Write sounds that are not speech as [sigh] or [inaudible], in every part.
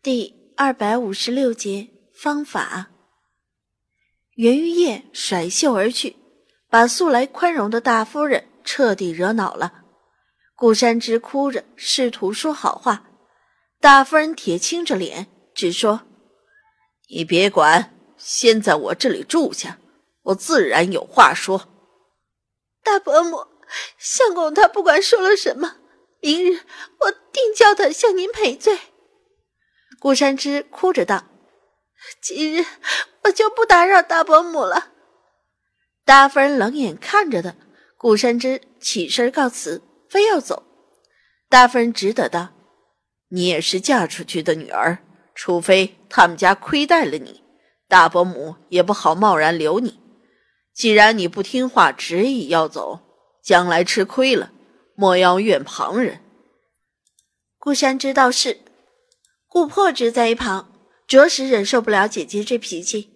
第二百五十六节方法。袁玉叶甩袖而去，把素来宽容的大夫人彻底惹恼了。顾山之哭着试图说好话，大夫人铁青着脸，只说：“你别管，先在我这里住下，我自然有话说。”大伯母，相公他不管说了什么，明日我定叫他向您赔罪。顾山之哭着道：“今日我就不打扰大伯母了。”大夫人冷眼看着他，顾山之起身告辞，非要走。大夫人只得道：“你也是嫁出去的女儿，除非他们家亏待了你，大伯母也不好贸然留你。既然你不听话，执意要走，将来吃亏了，莫要怨旁人。”顾山知道是。琥珀站在一旁，着实忍受不了姐姐这脾气，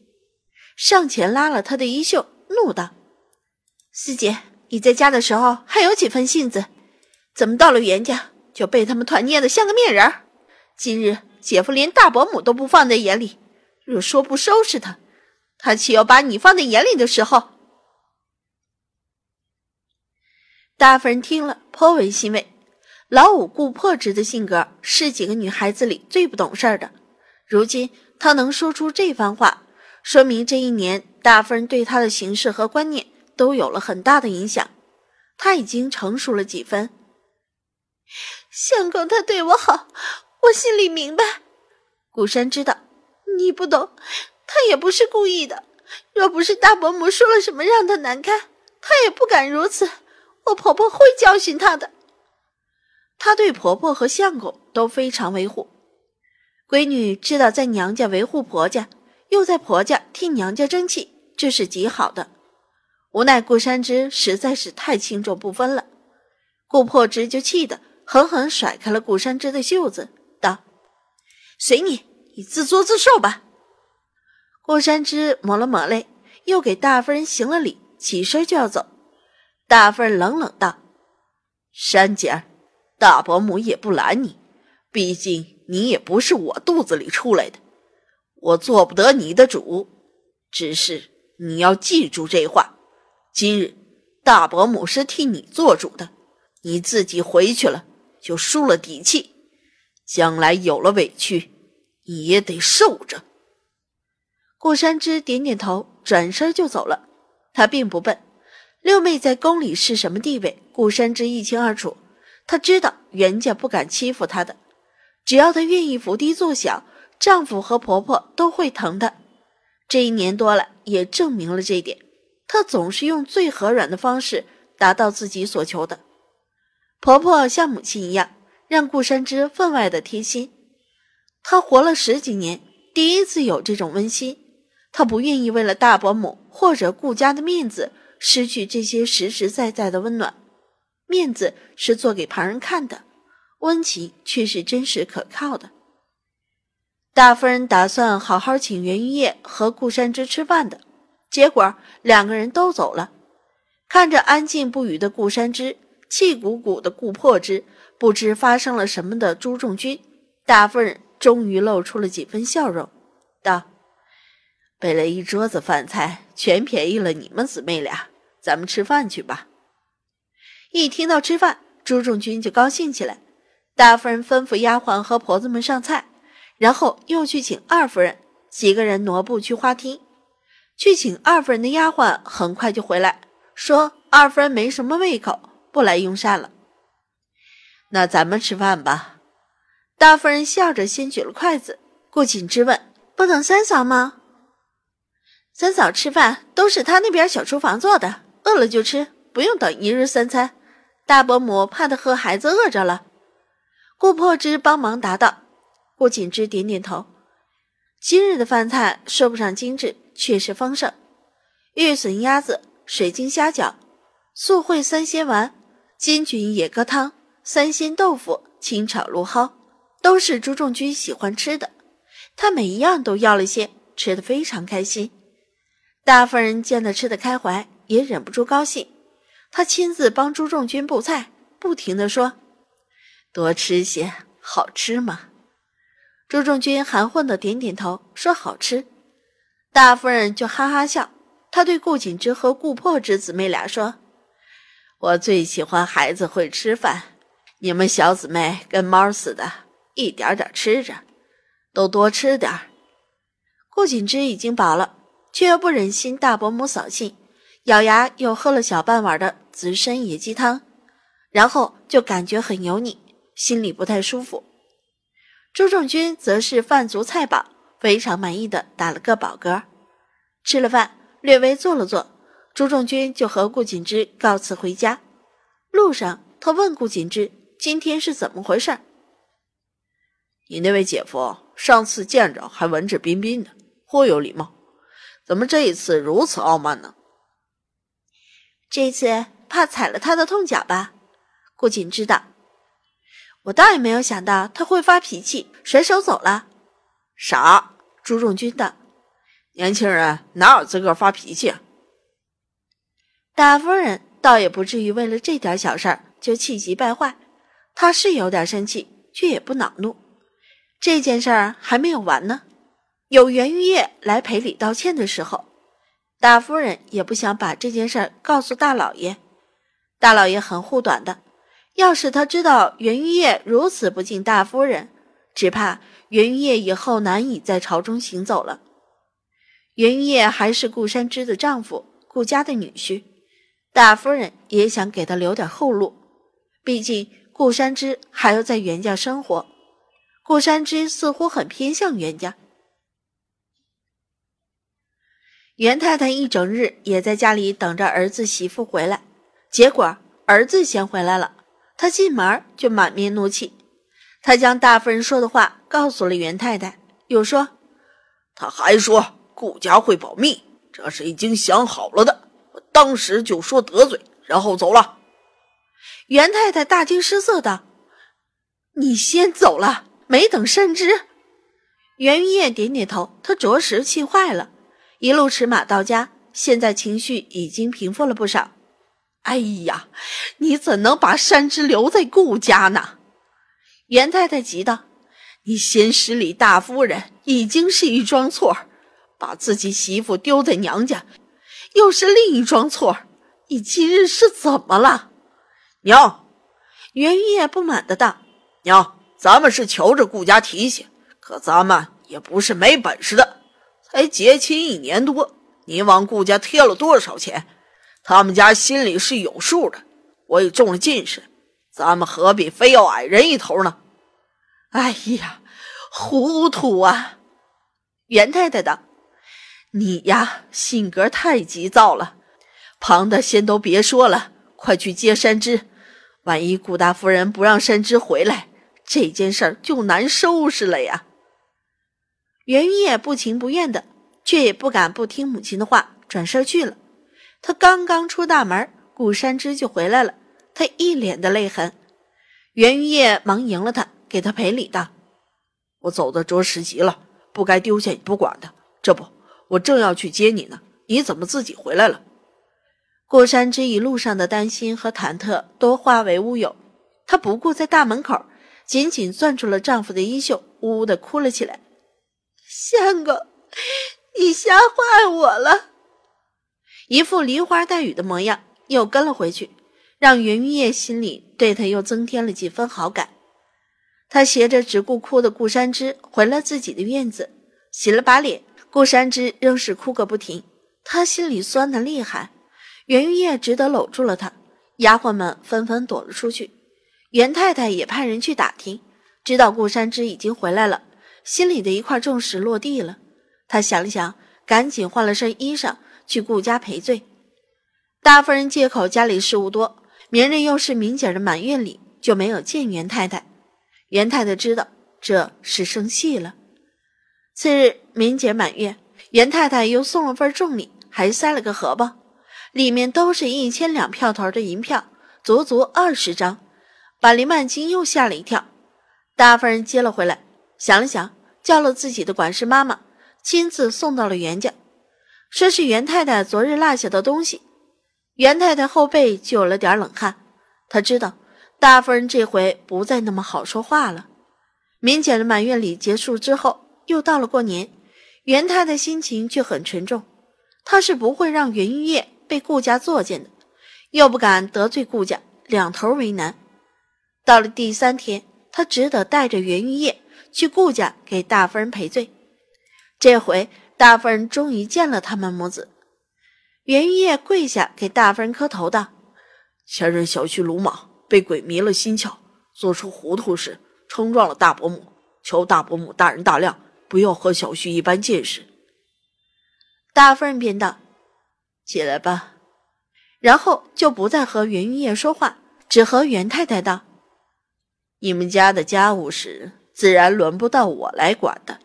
上前拉了她的衣袖，怒道：“四姐，你在家的时候还有几分性子，怎么到了袁家就被他们团捏得像个面人今日姐夫连大伯母都不放在眼里，若说不收拾他，他岂有把你放在眼里的时候？”大夫人听了，颇为欣慰。老五顾破直的性格是几个女孩子里最不懂事儿的。如今他能说出这番话，说明这一年大夫人对他的行事和观念都有了很大的影响，他已经成熟了几分。相公他对我好，我心里明白。古山知道你不懂，他也不是故意的。若不是大伯母说了什么让他难堪，他也不敢如此。我婆婆会教训他的。她对婆婆和相公都非常维护，闺女知道在娘家维护婆家，又在婆家替娘家争气，这是极好的。无奈顾山之实在是太轻重不分了，顾破之就气得狠狠甩开了顾山之的袖子，道：“随你，你自作自受吧。”顾山之抹了抹泪，又给大夫人行了礼，起身就要走。大夫人冷冷道：“山姐儿。”大伯母也不拦你，毕竟你也不是我肚子里出来的，我做不得你的主。只是你要记住这话。今日大伯母是替你做主的，你自己回去了就输了底气，将来有了委屈你也得受着。顾山之点点头，转身就走了。他并不笨，六妹在宫里是什么地位，顾山之一清二楚。她知道袁家不敢欺负她的，只要她愿意伏低作小，丈夫和婆婆都会疼的。这一年多了，也证明了这一点。她总是用最和软的方式达到自己所求的。婆婆像母亲一样，让顾山之分外的贴心。她活了十几年，第一次有这种温馨。她不愿意为了大伯母或者顾家的面子，失去这些实实在在的温暖。面子是做给旁人看的，温情却是真实可靠的。大夫人打算好好请袁玉叶和顾山之吃饭的，结果两个人都走了。看着安静不语的顾山之，气鼓鼓的顾破之，不知发生了什么的朱仲君，大夫人终于露出了几分笑容，道：“备了一桌子饭菜，全便宜了你们姊妹俩，咱们吃饭去吧。”一听到吃饭，朱仲军就高兴起来。大夫人吩咐丫鬟和婆子们上菜，然后又去请二夫人。几个人挪步去花厅，去请二夫人的丫鬟很快就回来，说二夫人没什么胃口，不来用膳了。那咱们吃饭吧。大夫人笑着先举了筷子，顾锦之问：“不等三嫂吗？”三嫂吃饭都是她那边小厨房做的，饿了就吃，不用等一日三餐。大伯母怕他和孩子饿着了，顾破之帮忙答道。顾景之点点头。今日的饭菜说不上精致，却是丰盛。玉笋鸭子、水晶虾饺、素烩三鲜丸、金菌野鸽汤、三鲜豆腐、清炒芦蒿，都是朱仲君喜欢吃的。他每一样都要了些，吃的非常开心。大夫人见他吃得开怀，也忍不住高兴。他亲自帮朱仲军布菜，不停的说：“多吃些，好吃吗？”朱仲军含混的点点头，说：“好吃。”大夫人就哈哈笑。她对顾景之和顾破之姊妹俩说：“我最喜欢孩子会吃饭，你们小姊妹跟猫似的，一点点吃着，都多吃点顾景之已经饱了，却又不忍心大伯母扫兴，咬牙又喝了小半碗的。紫参野鸡汤，然后就感觉很油腻，心里不太舒服。朱仲军则是饭足菜饱，非常满意的打了个饱嗝。吃了饭，略微坐了坐，朱仲军就和顾锦之告辞回家。路上，他问顾锦之：“今天是怎么回事？你那位姐夫上次见着还文质彬彬的，颇有礼貌，怎么这一次如此傲慢呢？”这次。怕踩了他的痛脚吧？顾锦知道，我倒也没有想到他会发脾气，甩手走了。啥？朱仲军道：“年轻人哪有资格发脾气？”大夫人倒也不至于为了这点小事儿就气急败坏。她是有点生气，却也不恼怒。这件事儿还没有完呢。有袁玉叶来赔礼道歉的时候，大夫人也不想把这件事儿告诉大老爷。大老爷很护短的，要是他知道袁玉叶如此不敬大夫人，只怕袁玉叶以后难以在朝中行走了。袁玉叶还是顾山之的丈夫，顾家的女婿，大夫人也想给他留点后路，毕竟顾山之还要在袁家生活。顾山之似乎很偏向袁家。袁太太一整日也在家里等着儿子媳妇回来。结果儿子先回来了，他进门就满面怒气。他将大夫人说的话告诉了袁太太，又说：“他还说顾家会保密，这是已经想好了的。”我当时就说得罪，然后走了。袁太太大惊失色道：“你先走了，没等甚知？”袁玉燕点点头，她着实气坏了，一路驰马到家，现在情绪已经平复了不少。哎呀，你怎能把山枝留在顾家呢？袁太太急道：“你先失礼大夫人，已经是一桩错把自己媳妇丢在娘家，又是另一桩错你今日是怎么了？”娘，袁叶不满的道：“娘，咱们是求着顾家提携，可咱们也不是没本事的。才结亲一年多，你往顾家贴了多少钱？”他们家心里是有数的。我也中了进士，咱们何必非要矮人一头呢？哎呀，糊涂啊！袁太太道：“你呀，性格太急躁了。旁的先都别说了，快去接山枝。万一顾大夫人不让山枝回来，这件事儿就难收拾了呀。”袁烨不情不愿的，却也不敢不听母亲的话，转身去了。她刚刚出大门，顾山之就回来了。她一脸的泪痕，袁玉叶忙迎了她，给她赔礼道：“我走的着实急了，不该丢下你不管的。这不，我正要去接你呢，你怎么自己回来了？”顾山之一路上的担心和忐忑都化为乌有，她不顾在大门口，紧紧攥住了丈夫的衣袖，呜呜的哭了起来：“ [laughs] 相公，你吓坏我了。”一副梨花带雨的模样，又跟了回去，让袁玉叶心里对他又增添了几分好感。他携着只顾哭的顾山之回了自己的院子，洗了把脸。顾山之仍是哭个不停，他心里酸的厉害。袁玉叶只得搂住了他。丫鬟们纷纷躲了出去，袁太太也派人去打听，知道顾山之已经回来了，心里的一块重石落地了。他想了想，赶紧换了身衣裳。去顾家赔罪，大夫人借口家里事务多，明日又是敏姐的满月礼，就没有见袁太太。袁太太知道这是生气了。次日敏姐满月，袁太太又送了份重礼，还塞了个荷包，里面都是一千两票头的银票，足足二十张，把林曼青又吓了一跳。大夫人接了回来，想了想，叫了自己的管事妈妈，亲自送到了袁家。说是袁太太昨日落下的东西，袁太太后背就有了点冷汗。她知道大夫人这回不再那么好说话了。明显的满月礼结束之后，又到了过年，袁太太心情却很沉重。她是不会让袁玉叶被顾家作践的，又不敢得罪顾家，两头为难。到了第三天，她只得带着袁玉叶去顾家给大夫人赔罪。这回。大夫人终于见了他们母子，袁玉叶跪下给大夫人磕头道：“前任小婿鲁莽，被鬼迷了心窍，做出糊涂事，冲撞了大伯母，求大伯母大人大量，不要和小婿一般见识。”大夫人便道：“起来吧。”然后就不再和袁玉叶说话，只和袁太太道：“你们家的家务事，自然轮不到我来管的，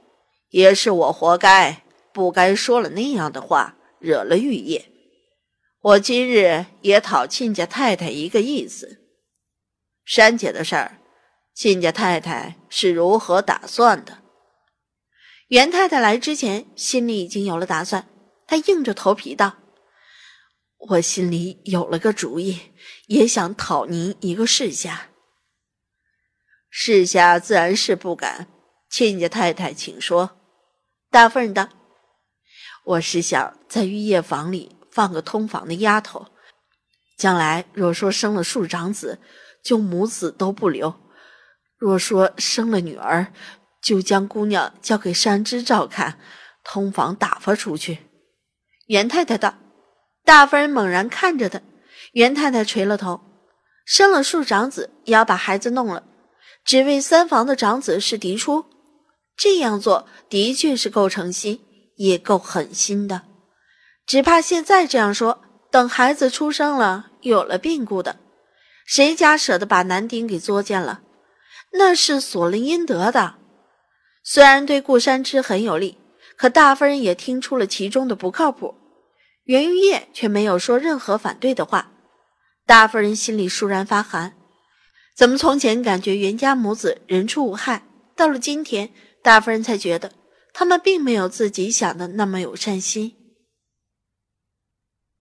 也是我活该。”不该说了那样的话，惹了玉叶。我今日也讨亲家太太一个意思。珊姐的事儿，亲家太太是如何打算的？袁太太来之前，心里已经有了打算。她硬着头皮道：“我心里有了个主意，也想讨您一个示下。示下自然是不敢。亲家太太，请说。”大夫人道。我是想在玉叶房里放个通房的丫头，将来若说生了庶长子，就母子都不留；若说生了女儿，就将姑娘交给山芝照看，通房打发出去。袁太太道：“大夫人猛然看着他，袁太太垂了头，生了庶长子也要把孩子弄了，只为三房的长子是嫡出，这样做的确是够诚心。”也够狠心的，只怕现在这样说，等孩子出生了，有了病故的，谁家舍得把男丁给作贱了？那是索伦应得的。虽然对顾山之很有利，可大夫人也听出了其中的不靠谱。袁玉叶却没有说任何反对的话，大夫人心里倏然发寒。怎么从前感觉袁家母子人畜无害，到了今天，大夫人才觉得？他们并没有自己想的那么有善心。